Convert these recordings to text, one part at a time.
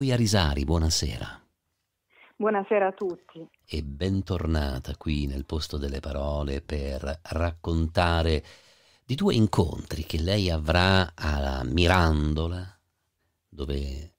Qui a Risari, buonasera. Buonasera a tutti. E bentornata qui nel posto delle parole per raccontare di due incontri che lei avrà a Mirandola, dove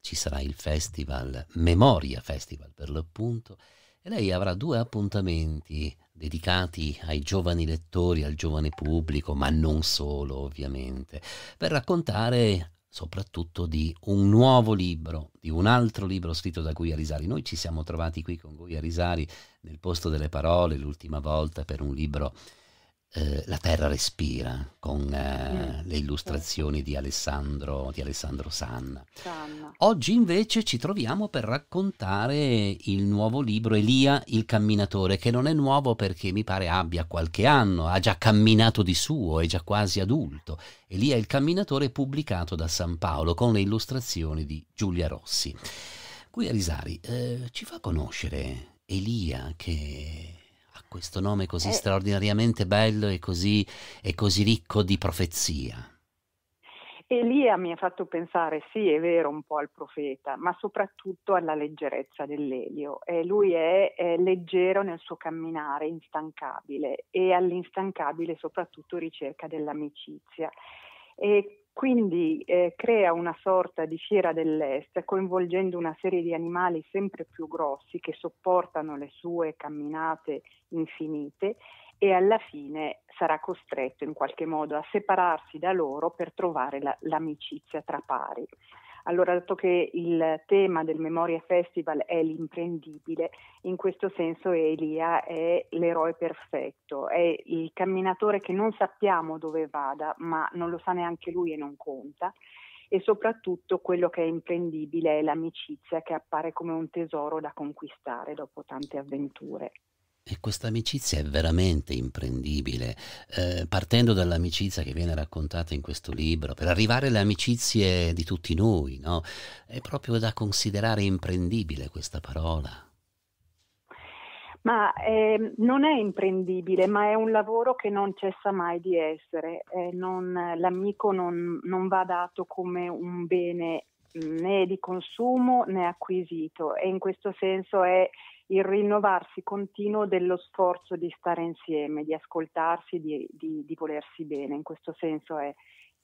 ci sarà il festival, Memoria Festival per l'appunto, e lei avrà due appuntamenti dedicati ai giovani lettori, al giovane pubblico, ma non solo ovviamente, per raccontare soprattutto di un nuovo libro, di un altro libro scritto da Guia Risari. Noi ci siamo trovati qui con Guia Risari nel posto delle parole l'ultima volta per un libro eh, la terra respira con eh, mm. le illustrazioni di Alessandro, di Alessandro Sanna. Sanna. Oggi invece ci troviamo per raccontare il nuovo libro Elia il camminatore, che non è nuovo perché mi pare abbia qualche anno, ha già camminato di suo, è già quasi adulto. Elia il camminatore pubblicato da San Paolo con le illustrazioni di Giulia Rossi. Qui Arisari eh, ci fa conoscere Elia che a questo nome così eh, straordinariamente bello e così, e così ricco di profezia. Elia eh, mi ha fatto pensare, sì, è vero, un po' al profeta, ma soprattutto alla leggerezza dell'Elio. Eh, lui è, è, leggero nel suo camminare, instancabile, e all'instancabile soprattutto ricerca dell'amicizia. E quindi eh, crea una sorta di fiera dell'est coinvolgendo una serie di animali sempre più grossi che sopportano le sue camminate infinite e alla fine sarà costretto in qualche modo a separarsi da loro per trovare la, l'amicizia tra pari. Allora, dato che il tema del Memoria Festival è l'imprendibile, in questo senso Elia è l'eroe perfetto, è il camminatore che non sappiamo dove vada, ma non lo sa neanche lui e non conta e soprattutto quello che è imprendibile è l'amicizia che appare come un tesoro da conquistare dopo tante avventure. E questa amicizia è veramente imprendibile, eh, partendo dall'amicizia che viene raccontata in questo libro, per arrivare alle amicizie di tutti noi, no? È proprio da considerare imprendibile questa parola. Ma eh, non è imprendibile, ma è un lavoro che non cessa mai di essere. Eh, non, l'amico non, non va dato come un bene né di consumo né acquisito e in questo senso è il rinnovarsi continuo dello sforzo di stare insieme, di ascoltarsi, di, di, di volersi bene. In questo senso è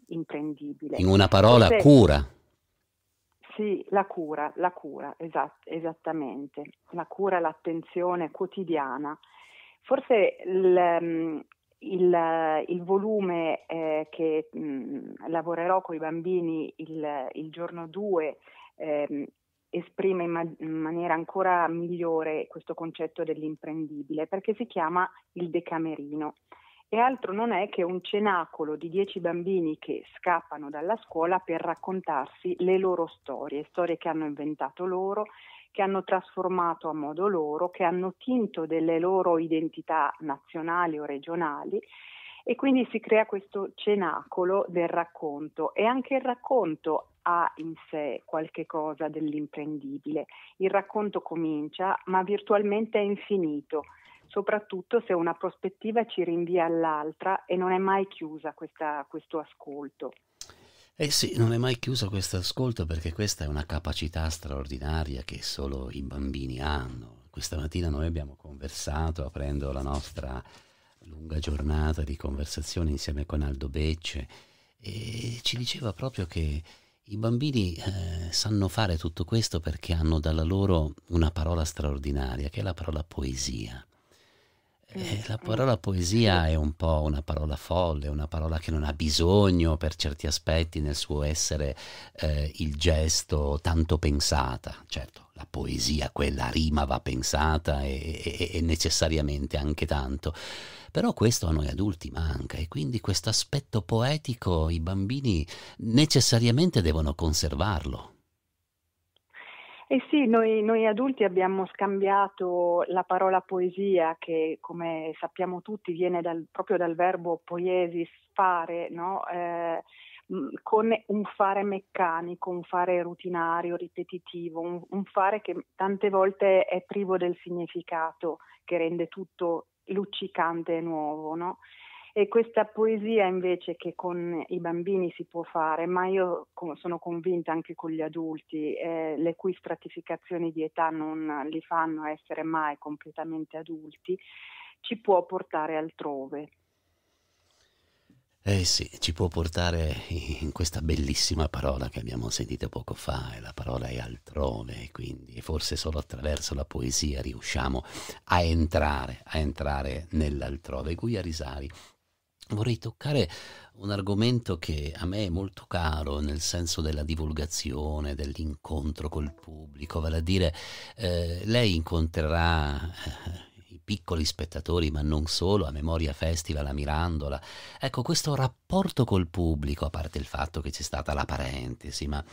imprendibile. In una parola, Forse, cura. Sì, la cura, la cura, esat- esattamente. La cura, l'attenzione quotidiana. Forse il, ehm, il, il, volume eh, che mh, lavorerò con i bambini il, il giorno 2 eh, esprime in, ma- in maniera ancora migliore questo concetto dell'imprendibile perché si chiama il decamerino e altro non è che un cenacolo di dieci bambini che scappano dalla scuola per raccontarsi le loro storie, storie che hanno inventato loro, che hanno trasformato a modo loro, che hanno tinto delle loro identità nazionali o regionali e quindi si crea questo cenacolo del racconto e anche il racconto ha in sé qualche cosa dell'imprendibile. Il racconto comincia, ma virtualmente è infinito, soprattutto se una prospettiva ci rinvia all'altra e non è mai chiusa questa, questo ascolto. Eh sì, non è mai chiuso questo ascolto perché questa è una capacità straordinaria che solo i bambini hanno. Questa mattina noi abbiamo conversato aprendo la nostra lunga giornata di conversazione insieme con Aldo Becce e ci diceva proprio che i bambini eh, sanno fare tutto questo perché hanno dalla loro una parola straordinaria, che è la parola poesia. Mm. Eh, la mm. parola poesia è un po' una parola folle, una parola che non ha bisogno per certi aspetti nel suo essere eh, il gesto tanto pensata. Certo, la poesia, quella rima va pensata e, e, e necessariamente anche tanto. Però questo a noi adulti manca e quindi questo aspetto poetico i bambini necessariamente devono conservarlo. Eh sì, noi, noi, adulti abbiamo scambiato la parola poesia, che come sappiamo tutti viene dal, proprio dal verbo poiesis, fare, no? eh, mm, con un fare meccanico, un fare rutinario, ripetitivo, un, un fare che tante volte è privo del significato che rende tutto luccicante e nuovo. No? E questa poesia invece che con i bambini si può fare, ma io sono convinta anche con gli adulti, eh, le cui stratificazioni di età non li fanno essere mai completamente adulti, ci può portare altrove. Eh sì, ci può portare in questa bellissima parola che abbiamo sentito poco fa, e la parola è altrove, quindi forse solo attraverso la poesia riusciamo a entrare, a entrare nell'altrove. Guia Risari vorrei toccare un argomento che a me è molto caro nel senso della divulgazione, dell'incontro col pubblico, vale a dire eh, lei incontrerà eh, piccoli spettatori, ma non solo, a Memoria Festival a Mirandola. Ecco, questo rapporto col pubblico, a parte il fatto che c'è stata la parentesi, ma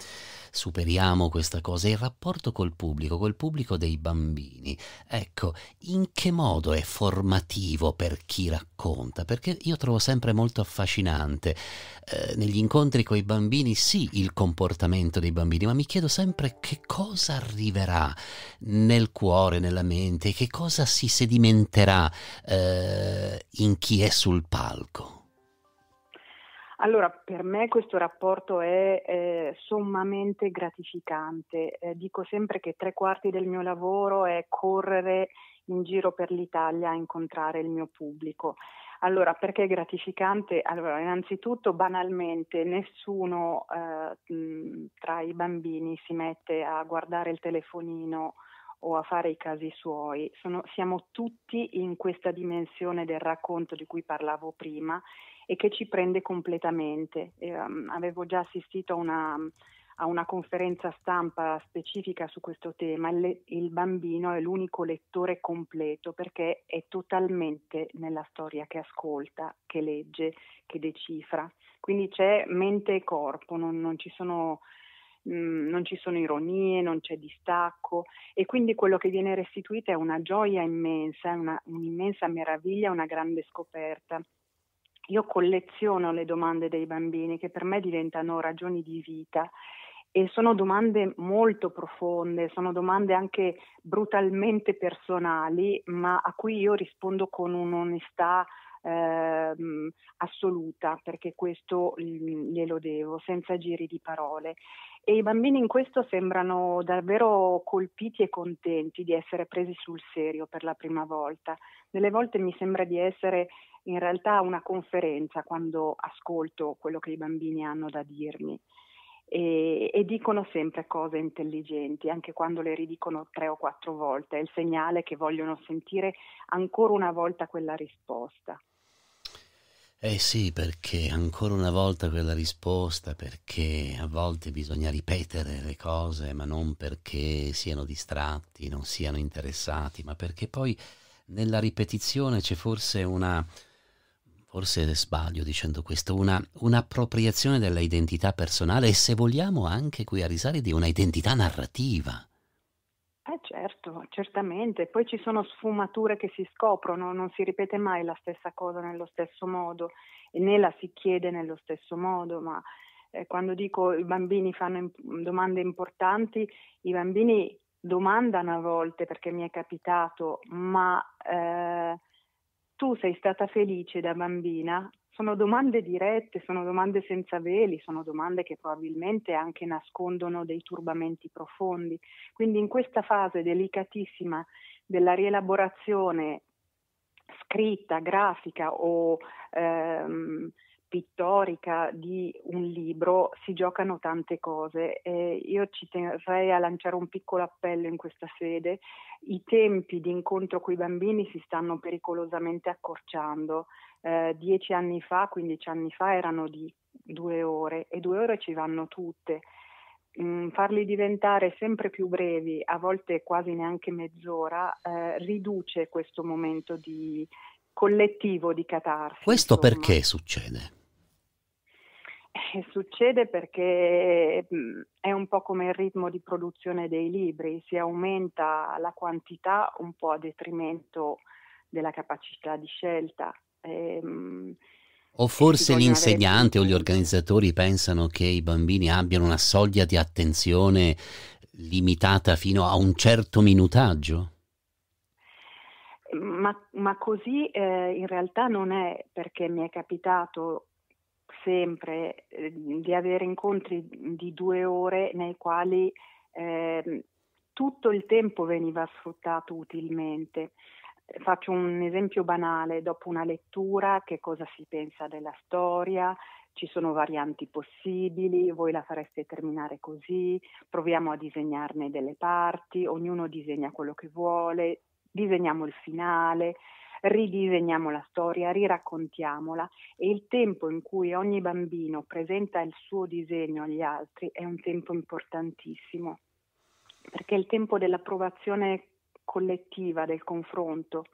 superiamo questa cosa, il rapporto col pubblico, col pubblico dei bambini, ecco, in che modo è formativo per chi racconta? Perché io trovo sempre molto affascinante eh, negli incontri con i bambini, sì, il comportamento dei bambini, ma mi chiedo sempre che cosa arriverà nel cuore, nella mente, che cosa si sedimenta sperimenterà eh, in chi è sul palco? Allora, per me questo rapporto è eh, sommamente gratificante. Eh, dico sempre che tre quarti del mio lavoro è correre in giro per l'Italia a incontrare il mio pubblico. Allora, perché è gratificante? Allora, innanzitutto, banalmente, nessuno eh, tra i bambini si mette a guardare il telefonino o a fare i casi suoi. Sono, siamo tutti in questa dimensione del racconto di cui parlavo prima e che ci prende completamente. Eh, avevo già assistito a una, a una, conferenza stampa specifica su questo tema. Il, il bambino è l'unico lettore completo perché è totalmente nella storia che ascolta, che legge, che decifra. Quindi c'è mente e corpo, non, non ci sono Mhmm, non ci sono ironie, non c'è distacco e quindi quello che viene restituito è una gioia immensa, una, un'immensa meraviglia, una grande scoperta. Io colleziono le domande dei bambini che per me diventano ragioni di vita e sono domande molto profonde, sono domande anche brutalmente personali, ma a cui io rispondo con un'onestà eh, assoluta, perché questo mhmm, glielo devo, senza giri di parole e i bambini in questo sembrano davvero colpiti e contenti di essere presi sul serio per la prima volta. Delle volte mi sembra di essere in realtà una conferenza quando ascolto quello che i bambini hanno da dirmi e, e dicono sempre cose intelligenti, anche quando le ridicono tre o quattro volte, è il segnale che vogliono sentire ancora una volta quella risposta. Eh sì, perché ancora una volta quella risposta, perché a volte bisogna ripetere le cose, ma non perché siano distratti, non siano interessati, ma perché poi nella ripetizione c'è forse una, forse sbaglio dicendo questo, una, un'appropriazione dell'identità personale e se vogliamo anche qui a Risari di una identità narrativa certo, certamente. Poi ci sono sfumature che si scoprono, non si ripete mai la stessa cosa nello stesso modo e né la si chiede nello stesso modo, ma eh, quando dico i bambini fanno in- domande importanti, i bambini domandano a volte perché mi è capitato, ma eh, tu sei stata felice da bambina? sono domande dirette, sono domande senza veli, sono domande che probabilmente anche nascondono dei turbamenti profondi. Quindi in questa fase delicatissima della rielaborazione scritta, grafica o ehm, pittorica di un libro si giocano tante cose. Eh, io ci terrei a lanciare un piccolo appello in questa sede. I tempi di incontro con i bambini si stanno pericolosamente accorciando eh, dieci anni fa, quindici anni fa erano di due ore e due ore ci vanno tutte. Mm, farli diventare sempre più brevi, a volte quasi neanche mezz'ora, eh, riduce questo momento di collettivo di catarsi. Questo insomma. perché succede? Eh, succede perché mm, è un po' come il ritmo di produzione dei libri, si aumenta la quantità un po' a detrimento della capacità di scelta. Ehm, o forse l'insegnante avere... o gli organizzatori pensano che i bambini abbiano una soglia di attenzione limitata fino a un certo minutaggio? Ma, ma così eh, in realtà non è perché mi è capitato sempre eh, di avere incontri di due ore nei quali eh, tutto il tempo veniva sfruttato utilmente. Faccio un esempio banale, dopo una lettura che cosa si pensa della storia, ci sono varianti possibili, voi la fareste terminare così, proviamo a disegnarne delle parti, ognuno disegna quello che vuole, disegniamo il finale, ridisegniamo la storia, riraccontiamola e il tempo in cui ogni bambino presenta il suo disegno agli altri è un tempo importantissimo, perché il tempo dell'approvazione collettiva, del confronto.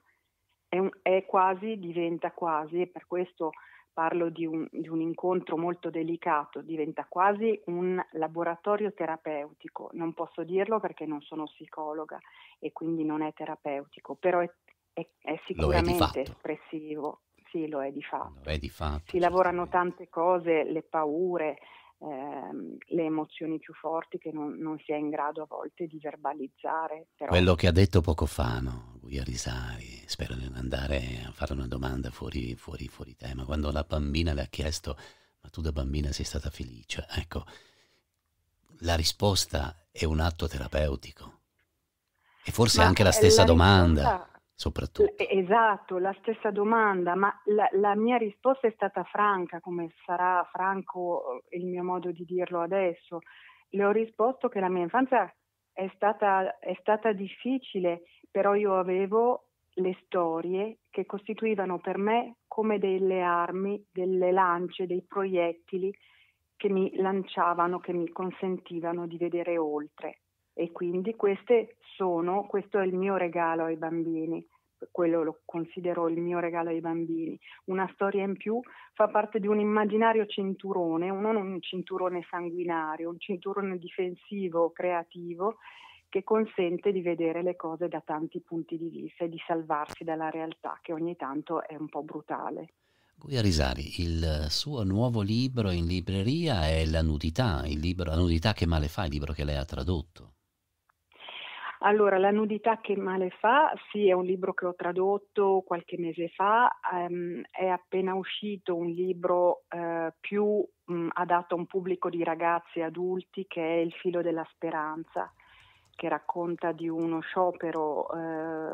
È, un, è quasi, diventa quasi, e per questo parlo di un, di un, incontro molto delicato, diventa quasi un laboratorio terapeutico. Non posso dirlo perché non sono psicologa e quindi non è terapeutico, però è, è, è sicuramente è espressivo. Sì, lo è di fatto. È di fatto si lavorano tante cose, le paure, Ehm, le emozioni più forti che non, non, si è in grado a volte di verbalizzare. Però... Quello che ha detto poco fa, no? Guia Risari, spero di non andare a fare una domanda fuori, fuori, fuori tema, quando la bambina le ha chiesto ma tu da bambina sei stata felice, ecco, la risposta è un atto terapeutico. E forse ma anche la stessa la domanda. Risposta soprattutto. Esatto, la stessa domanda, ma la, la, mia risposta è stata franca, come sarà franco eh, il mio modo di dirlo adesso. Le ho risposto che la mia infanzia è stata, è stata difficile, però io avevo le storie che costituivano per me come delle armi, delle lance, dei proiettili che mi lanciavano, che mi consentivano di vedere oltre e quindi sono, questo è il mio regalo ai bambini, quello lo considero il mio regalo ai bambini. Una storia in più fa parte di un immaginario cinturone, non un cinturone sanguinario, un cinturone difensivo, creativo, che consente di vedere le cose da tanti punti di vista e di salvarsi dalla realtà che ogni tanto è un po' brutale. Guia Risari, il suo nuovo libro in libreria è La nudità, il libro, la nudità che male fa, il libro che lei ha tradotto. Allora, La nudità che male fa, sì, è un libro che ho tradotto qualche mese fa, um, è appena uscito un libro uh, più um, adatto a un pubblico di ragazzi e adulti che è Il filo della speranza che racconta di uno sciopero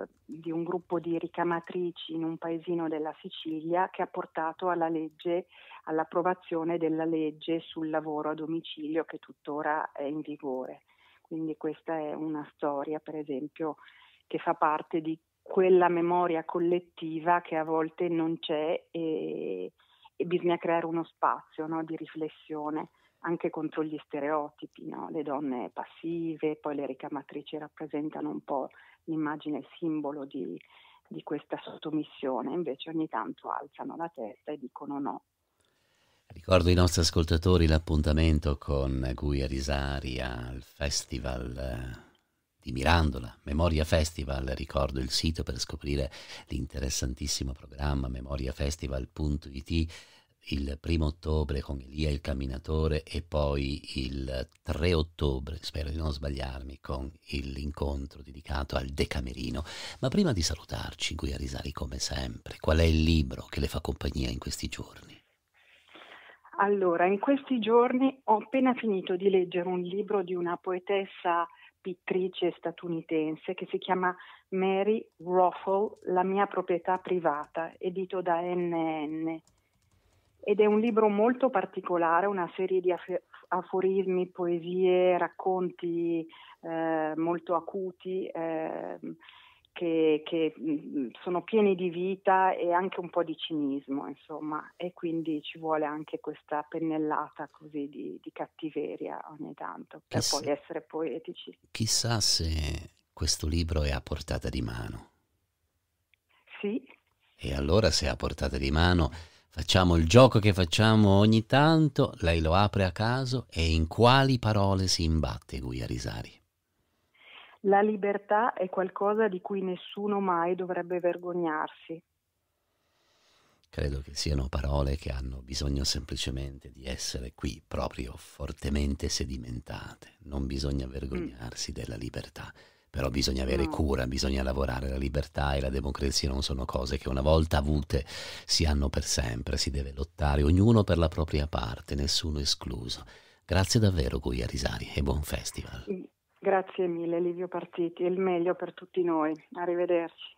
eh, di un gruppo di ricamatrici in un paesino della Sicilia che ha portato alla legge, all'approvazione della legge sul lavoro a domicilio che tuttora è in vigore. Quindi questa è una storia, per esempio, che fa parte di quella memoria collettiva che a volte non c'è e, e bisogna creare uno spazio no, di riflessione anche contro gli stereotipi, no? le donne passive, poi le ricamatrici rappresentano un po' l'immagine, il simbolo di, di questa sottomissione, invece ogni tanto alzano la testa e dicono no, Ricordo ai nostri ascoltatori l'appuntamento con Gui Arisari al Festival eh, di Mirandola, Memoria Festival, ricordo il sito per scoprire l'interessantissimo programma memoriafestival.it il primo ottobre con Elia il camminatore e poi il 3 ottobre, spero di non sbagliarmi, con l'incontro dedicato al Decamerino. Ma prima di salutarci, Guia Risari come sempre, qual è il libro che le fa compagnia in questi giorni? Allora, in questi giorni ho appena finito di leggere un libro di una poetessa pittrice statunitense che si chiama Mary Ruffle, La mia proprietà privata, edito da NN. Ed è un libro molto particolare, una serie di aforismi, poesie, racconti eh, molto acuti. Eh, che, che, mm, sono pieni di vita e anche un po' di cinismo, insomma, e quindi ci vuole anche questa pennellata così di, di cattiveria ogni tanto per chissà, poi essere poetici. Chissà se questo libro è a portata di mano. Sì. E allora se è a portata di mano facciamo il gioco che facciamo ogni tanto, lei lo apre a caso e in quali parole si imbatte Guia Risari? La libertà è qualcosa di cui nessuno mai dovrebbe vergognarsi. Credo che siano parole che hanno bisogno semplicemente di essere qui, proprio fortemente sedimentate. Non bisogna vergognarsi mm. della libertà, però bisogna avere no. cura, bisogna lavorare. La libertà e la democrazia non sono cose che una volta avute si hanno per sempre, si deve lottare, ognuno per la propria parte, nessuno escluso. Grazie davvero, Guia Risari, e buon festival. Sì. Grazie mille Livio Partiti, il meglio per tutti noi. Arrivederci.